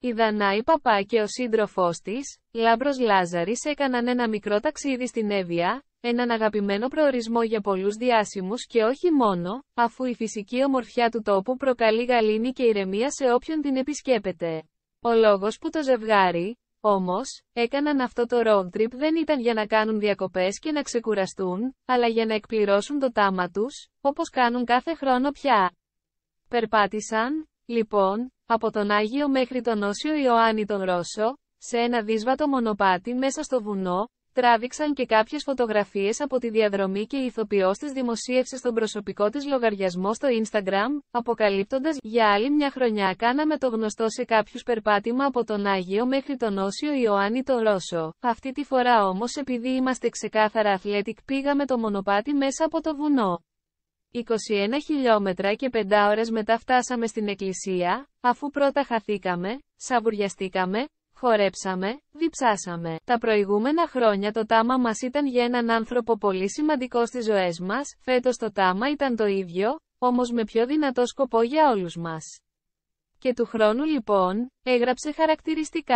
Η Δανάη Παπά και ο σύντροφός της, Λάμπρος Λάζαρης έκαναν ένα μικρό ταξίδι στην Εύβοια, έναν αγαπημένο προορισμό για πολλούς διάσημους και όχι μόνο, αφού η φυσική ομορφιά του τόπου προκαλεί γαλήνη και ηρεμία σε όποιον την επισκέπεται. Ο λόγος που το ζευγάρι, όμως, έκαναν αυτό το road trip δεν ήταν για να κάνουν διακοπές και να ξεκουραστούν, αλλά για να εκπληρώσουν το τάμα τους, όπως κάνουν κάθε χρόνο πια. Περπάτησαν, λοιπόν, από τον Άγιο μέχρι τον Όσιο Ιωάννη τον Ρώσο, σε ένα δύσβατο μονοπάτι μέσα στο βουνό, τράβηξαν και κάποιες φωτογραφίες από τη διαδρομή και η ηθοποιός δημοσίευσε στον προσωπικό της λογαριασμό στο Instagram, αποκαλύπτοντας «Για άλλη μια χρονιά κάναμε το γνωστό σε κάποιους περπάτημα από τον Άγιο μέχρι τον Όσιο Ιωάννη τον Ρώσο. Αυτή τη φορά όμως επειδή είμαστε ξεκάθαρα αθλέτικ πήγαμε το μονοπάτι μέσα από το βουνό». 21 χιλιόμετρα και 5 ώρες μετά φτάσαμε στην εκκλησία, αφού πρώτα χαθήκαμε, σαβουριαστήκαμε, χορέψαμε, διψάσαμε. Τα προηγούμενα χρόνια το τάμα μας ήταν για έναν άνθρωπο πολύ σημαντικό στις ζωές μας, φέτος το τάμα ήταν το ίδιο, όμως με πιο δυνατό σκοπό για όλους μας. Και του χρόνου λοιπόν, έγραψε χαρακτηριστικά.